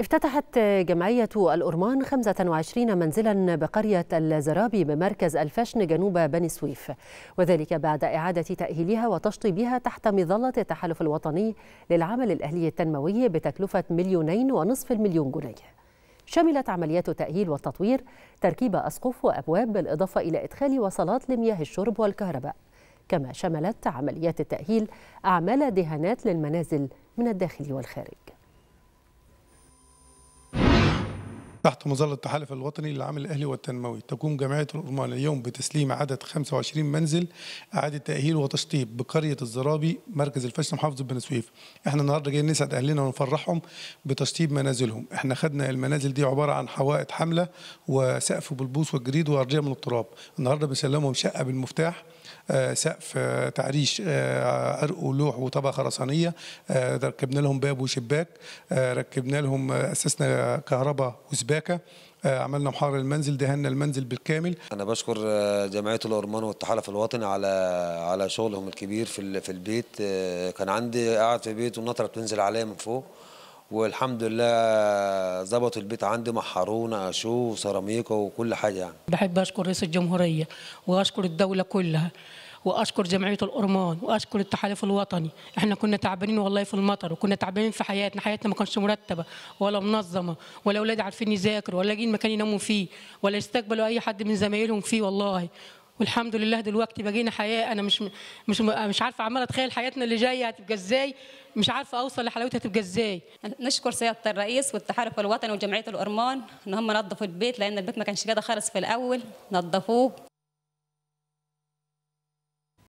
افتتحت جمعية الأرمان 25 منزلا بقرية الزرابي بمركز الفشن جنوب بني سويف وذلك بعد إعادة تأهيلها وتشطيبها تحت مظلة التحالف الوطني للعمل الأهلي التنموي بتكلفة مليونين ونصف المليون جنيه شملت عمليات التأهيل والتطوير تركيب أسقف وأبواب بالإضافة إلى إدخال وصلات لمياه الشرب والكهرباء كما شملت عمليات التأهيل أعمال دهانات للمنازل من الداخل والخارج تحت مظلة التحالف الوطني للعمل الأهلي والتنموي تقوم جمعية الأرمان اليوم بتسليم عدد 25 منزل إعادة تأهيل وتشطيب بقرية الزرابي مركز الفشل محافظة بن سويف احنا النهاردة جايين نسعد أهلنا ونفرحهم بتشطيب منازلهم احنا خدنا المنازل دي عبارة عن حوائط حملة وسقف بالبوص والجريد وأرضية من التراب النهاردة بنسلمهم شقة بالمفتاح آه، سقف آه، تعريش آه، عرق ولوح وطبقه خرسانيه ركبنا لهم باب وشباك ركبنا لهم اسسنا كهرباء وسباك داكا آه، عملنا محاضره المنزل دهنا المنزل بالكامل انا بشكر آه، جمعيه الأرمان والتحالف الوطني على على شغلهم الكبير في في البيت آه، كان عندي قاعد في بيت والنطره بتنزل عليا من فوق والحمد لله ظبطوا البيت عندي محرونا اشوف سيراميكا وكل حاجه يعني بحب اشكر رئيس الجمهوريه واشكر الدوله كلها واشكر جمعيه الارمان واشكر التحالف الوطني احنا كنا تعبانين والله في المطر وكنا تعبانين في حياتنا حياتنا ما كانتش مرتبه ولا منظمه ولا اولاد عارفين يذاكروا ولا لاقيين مكان يناموا فيه ولا يستقبلوا اي حد من زمايلهم فيه والله والحمد لله دلوقتي بقينا حياه انا مش مش مش عارفه عماله اتخيل حياتنا اللي جايه هتبقى ازاي مش عارفه اوصل لحلاوتها هتبقى ازاي نشكر سياده الرئيس والتحالف الوطني وجمعيه الارمان ان هم نظفوا البيت لان البيت ما كانش كده خالص في الاول نظفوه